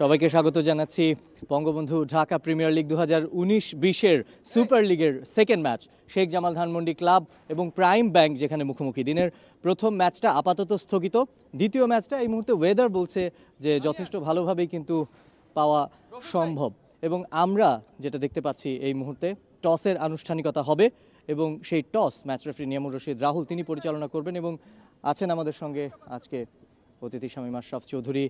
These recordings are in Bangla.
সবাইকে স্বাগত জানাচ্ছি বঙ্গবন্ধু ঢাকা প্রিমিয়ার লিগ দু হাজার উনিশ বিশের সুপার লিগের second match Sheikh Jamal Dhanmondi Club এবং প্রাইম ব্যাংক যেখানে মুখোমুখি দিনের প্রথম ম্যাচটা আপাতত স্থগিত দ্বিতীয় ম্যাচটা এই মুহূর্তে ওয়েদার বলছে যে যথেষ্ট ভালোভাবেই কিন্তু পাওয়া সম্ভব এবং আমরা যেটা দেখতে পাচ্ছি এই মুহূর্তে টসের আনুষ্ঠানিকতা হবে এবং সেই toss match referee Niyamur Rashid Rahul তিনি পরিচালনা করবেন এবং আছেন আমাদের সঙ্গে আজকে অতিথি স্বামী মাশরাফ চৌধুরী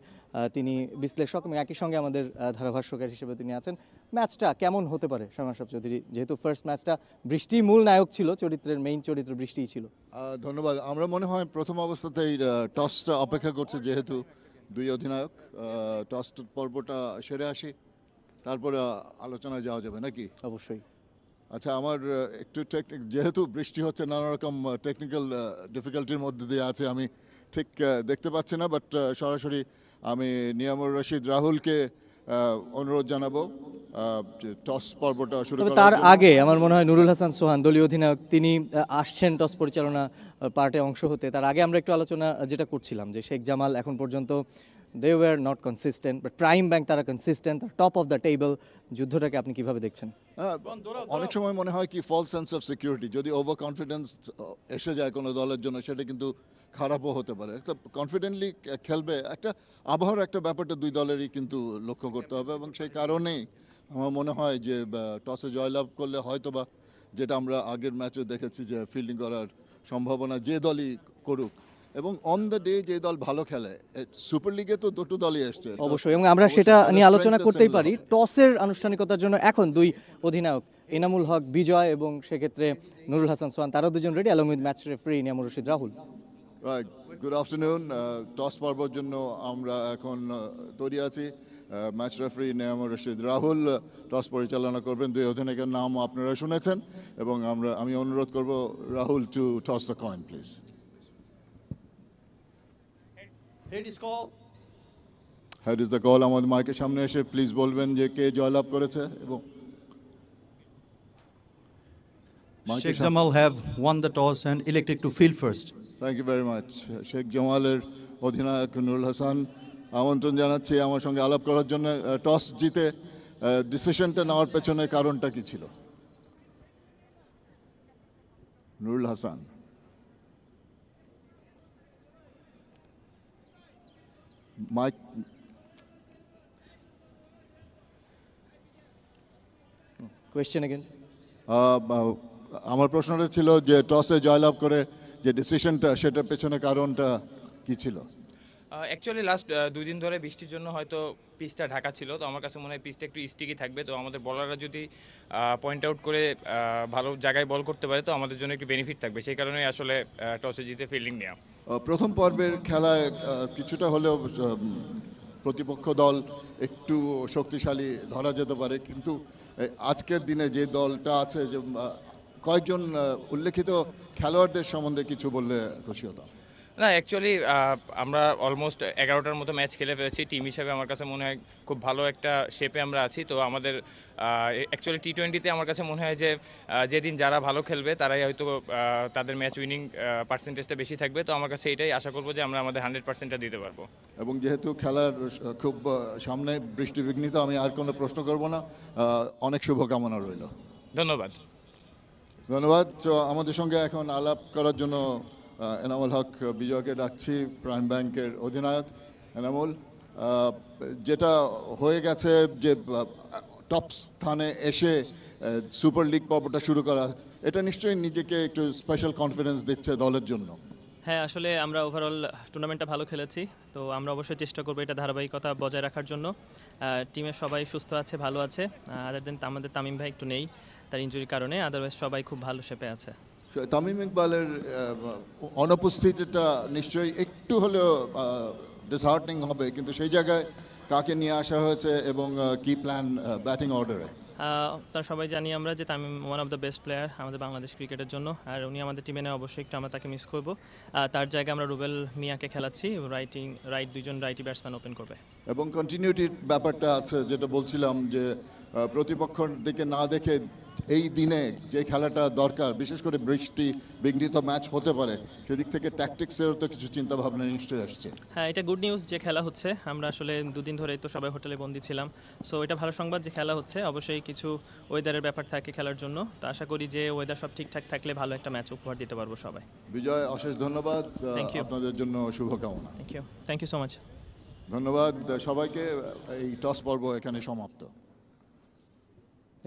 তিনি বিশ্লেষক এবং একই সঙ্গে আমাদের ধারাভাষ্যকার হিসেবে তিনি আছেন ম্যাচটা কেমন হতে পারে স্বামী মাশরাফ চৌধুরী যেহেতু ফার্স্ট ম্যাচটা বৃষ্টি মূল নায়ক ছিল চরিত্রের মেইন চরিত্র বৃষ্টিই ছিল ধন্যবাদ আমরা মনে হয় প্রথম অবস্থাতেই টসটা অপেক্ষা করছে যেহেতু দুই অধিনায়ক টস পর্বটা সেরে আসি তারপরে আলোচনায় যাওয়া যাবে নাকি অবশ্যই আচ্ছা আমার একটু টেকনিক যেহেতু বৃষ্টি হচ্ছে নানা রকম টেকনিক্যাল ডিফিকাল্টির মধ্যে দিয়ে আছে আমি ঠিক দেখতে পাচ্ছি না বাট সরাসরি আমি নিয়ামুর রশিদ রাহুলকে অনুরোধ জানাবো টস পর্বটা শুরু তবে তার আগে আমার মনে হয় নুরুল হাসান সোহান দলীয় অধিনায়ক তিনি আসছেন টস পরিচালনা পার্টে অংশ হতে তার আগে আমরা একটু আলোচনা যেটা করছিলাম যে শেখ জামাল এখন পর্যন্ত they were not consistent but Prime Bank তারা consistent top of the table যুদ্ধটাকে আপনি কিভাবে দেখছেন হ্যাঁ, অনেক সময় মনে হয় কি ফল সেন্স অফ সিকিউরিটি যদি ওভার কনফিডেন্স এসে যায় কোনো দলের জন্য সেটা কিন্তু খারাপও হতে পারে একটা কনফিডেন্টলি খেলবে একটা আবহাওয়ার একটা ব্যাপারটা দুই দলেরই কিন্তু লক্ষ্য করতে হবে এবং সেই কারণেই আমার মনে হয় যে টসে জয়লাভ করলে হয়তোবা যেটা আমরা আগের ম্যাচে দেখেছি যে ফিল্ডিং করার সম্ভাবনা যে দলই করুক এবং অন দ্য ডে যে দল ভালো খেলে সুপার লিগে তো দুটো দলই এসছে অবশ্যই এবং আমরা সেটা নিয়ে আলোচনা করতেই পারি টসের আনুষ্ঠানিকতার জন্য এখন দুই অধিনায়ক এনামুল হক বিজয় এবং সেক্ষেত্রে নুরুল হাসান সোহান তারা দুজন ready along with match referee Niyamur Rashid Rahul good afternoon toss পর্বর জন্য আমরা এখন তৈরি আছি match referee Niyamur Rashid Rahul toss পরিচালনা করবেন দুই অধিনায়কের নাম আপনারা শুনেছেন এবং আমরা আমি অনুরোধ করব Rahul to toss the coin please head is the call আমাদের মাইকের সামনে এসে প্লিজ বলবেন যে কে জয়লাভ করেছে এবং Sheikh Jamal have won the toss and elected to field first. Thank you very much. Sheikh Jamalের অধিনায়ক নুরুল হাসান আমন্ত্রণ জানাচ্ছি আমার সঙ্গে আলাপ করার জন্য টস জিতে ডিসিশনটা নেওয়ার পেছনে কারণটা কি ছিল Nurul Hasan Mike. Question again uh, uh, আমার প্রশ্নটা ছিল যে টসে জয়লাভ করে যে ডিসিশনটা সেটার পেছনে কারণটা কি ছিল অ্যাকচুয়ালি লাস্ট দিন ধরে বৃষ্টির জন্য হয়তো পিচটা ঢাকা ছিল তো আমার কাছে মনে হয় পিচটা একটু স্টিকি থাকবে তো আমাদের বলাররা যদি পয়েন্ট আউট করে ভালো জায়গায় বল করতে পারে তো আমাদের জন্য একটু বেনিফিট থাকবে সেই কারণেই আসলে টসে জিতে ফিল্ডিং নেওয়া প্রথম পর্বের খেলা কিছুটা হলেও প্রতিপক্ষ দল একটু শক্তিশালী ধরা যেতে পারে কিন্তু আজকের দিনে যে দলটা আছে যে কয়েকজন উল্লেখিত খেলোয়াড়দের সম্বন্ধে কিছু বললে খুশি হতাম না অ্যাকচুয়ালি আমরা অলমোস্ট এগারোটার মতো ম্যাচ খেলে ফেলেছি টিম হিসাবে আমার কাছে মনে হয় খুব ভালো একটা শেপে আমরা আছি তো আমাদের অ্যাকচুয়ালি টি টোয়েন্টিতে আমার কাছে মনে হয় যে যেদিন যারা ভালো খেলবে তারাই হয়তো তাদের ম্যাচ উইনিং পার্সেন্টেজটা বেশি থাকবে তো আমার কাছে এটাই আশা করবো যে আমরা আমাদের হান্ড্রেড পার্সেন্টটা দিতে পারবো এবং যেহেতু খেলার খুব সামনে বৃষ্টি বিঘ্নিত আমি আর কোনো প্রশ্ন করব না অনেক শুভকামনা রইল ধন্যবাদ ধন্যবাদ আমাদের সঙ্গে এখন আলাপ করার জন্য এনামুল হক বিজয়কে ডাকছি প্রাইম ব্যাংকের অধিনায়ক এনামুল যেটা হয়ে গেছে যে টপ স্থানে এসে সুপার লিগ পর্বটা শুরু করা এটা নিশ্চয়ই নিজেকে একটু স্পেশাল কনফিডেন্স দিচ্ছে দলের জন্য হ্যাঁ আসলে আমরা ওভারঅল টুর্নামেন্টটা ভালো খেলেছি তো আমরা অবশ্যই চেষ্টা করবো এটা ধারাবাহিকতা বজায় রাখার জন্য টিমের সবাই সুস্থ আছে ভালো আছে আদার দেন আমাদের তামিম ভাই একটু নেই তার ইঞ্জুরির কারণে আদারওয়াইজ সবাই খুব ভালো শেপে আছে তামিম ইকবালের অনুপস্থিতিটা নিশ্চয়ই একটু হলেও ডিসহার্টনিং হবে কিন্তু সেই জায়গায় কাকে নিয়ে আসা হয়েছে এবং কি প্ল্যান ব্যাটিং অর্ডারে তার সবাই জানি আমরা যে Tamim one of the best player আমাদের বাংলাদেশ ক্রিকেটের জন্য আর উনি আমাদের টিমে নেয় অবশ্যই একটু আমরা তাকে মিস করবো তার জায়গায় আমরা রুবেল মিয়াকে খেলাচ্ছি রাইটিং রাইট দুজন রাইটি ব্যাটসম্যান ওপেন করবে এবং কন্টিনিউটির ব্যাপারটা আছে যেটা বলছিলাম যে প্রতিপক্ষের দিকে না দেখে এই দিনে যে খেলাটা দরকার বিশেষ করে বৃষ্টি বিঘ্নিত ম্যাচ হতে পারে সেদিক থেকে ট্যাকটিক্সের তো কিছু চিন্তা ভাবনা নিশ্চয়ই আসছে হ্যাঁ এটা গুড নিউজ যে খেলা হচ্ছে আমরা আসলে দুদিন ধরে তো সবাই হোটেলে বন্দি ছিলাম সো এটা ভালো সংবাদ যে খেলা হচ্ছে অবশ্যই কিছু ওয়েদারের ব্যাপার থাকে খেলার জন্য তো আশা করি যে ওয়েদার সব ঠিকঠাক থাকলে ভালো একটা ম্যাচ উপহার দিতে পারবো সবাই বিজয় অশেষ ধন্যবাদ আপনাদের জন্য শুভকামনা thank you thank you so much ধন্যবাদ সবাইকে এই টস পর্ব এখানে সমাপ্ত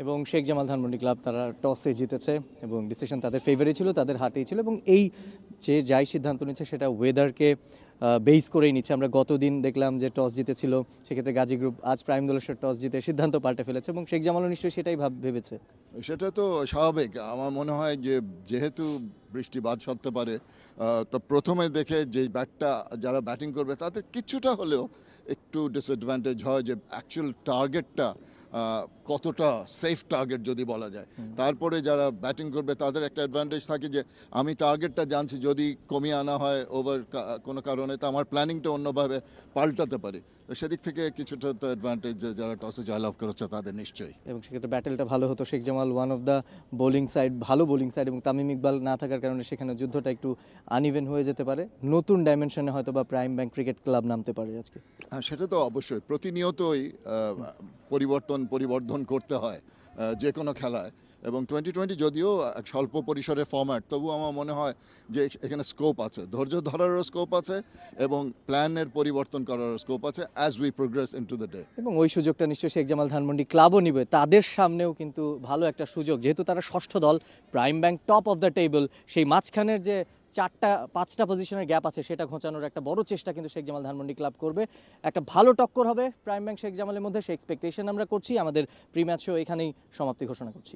এবং শেখ জামাল ধানমন্ডি ক্লাব তারা টসে জিতেছে এবং ডিসিশন তাদের ফেভারে ছিল তাদের হাতেই ছিল এবং এই যে যাই সিদ্ধান্ত নিচ্ছে সেটা ওয়েদারকে বেস করেই নিচ্ছে আমরা গতদিন দেখলাম যে টস জিতেছিল সেক্ষেত্রে গাজী গ্রুপ আজ প্রাইম দলেশ্বর টস জিতে সিদ্ধান্ত পাল্টে ফেলেছে এবং শেখ জামালও নিশ্চয়ই সেটাই ভাব ভেবেছে সেটা তো স্বাভাবিক আমার মনে হয় যে যেহেতু বৃষ্টি বাদ সারতে পারে তো প্রথমে দেখে যে ব্যাটটা যারা ব্যাটিং করবে তাদের কিছুটা হলেও একটু ডিসঅ্যাডভান্টেজ হয় যে অ্যাকচুয়াল টার্গেটটা কতটা সেফ টার্গেট যদি বলা যায় তারপরে যারা ব্যাটিং করবে তাদের একটা অ্যাডভান্টেজ থাকে যে আমি টার্গেটটা জানছি যদি কমিয়ে আনা হয় ওভার কোনো কারণে তো আমার প্ল্যানিংটা অন্যভাবে পাল্টাতে পারি তো সেদিক থেকে কিছুটা তো অ্যাডভান্টেজ যারা টসে জয়লাভ করেছে তাদের নিশ্চয়ই এবং সেক্ষেত্রে ব্যাটেলটা ভালো হতো Sheikh Jamal one of the bowling side ভালো বোলিং সাইড এবং তামিম ইকবাল না থাকার কারণে সেখানে যুদ্ধটা একটু আনইভেন হয়ে যেতে পারে নতুন ডাইমেনশনে হয়তো বা প্রাইম ব্যাংক ক্রিকেট ক্লাব নামতে পারে আজকে হ্যাঁ সেটা তো অবশ্যই প্রতিনিয়তই পরিবর্তন সমীকরণ পরিবর্ধন করতে হয় যে কোনো খেলায় এবং টোয়েন্টি টোয়েন্টি যদিও এক স্বল্প পরিসরের ফর্ম্যাট তবু আমার মনে হয় যে এখানে স্কোপ আছে ধৈর্য ধরারও স্কোপ আছে এবং প্ল্যানের পরিবর্তন করারও স্কোপ আছে as we progress into the day এবং ওই সুযোগটা নিশ্চয়ই শেখ জামাল ধানমন্ডি ক্লাবও নিবে তাদের সামনেও কিন্তু ভালো একটা সুযোগ যেহেতু তারা ষষ্ঠ দল Prime Bank top of the table সেই মাঝখানের যে চারটা পাঁচটা পজিশনের গ্যাপ আছে সেটা ঘোচানোর একটা বড় চেষ্টা কিন্তু শেখ জামাল ধানমন্ডি ক্লাব করবে একটা ভালো টক্কর হবে প্রাইম ব্যাংক শেখ জামালের মধ্যে সে এক্সপেকটেশন আমরা করছি আমাদের প্রি এখানেই সমাপ্তি ঘোষণা করছি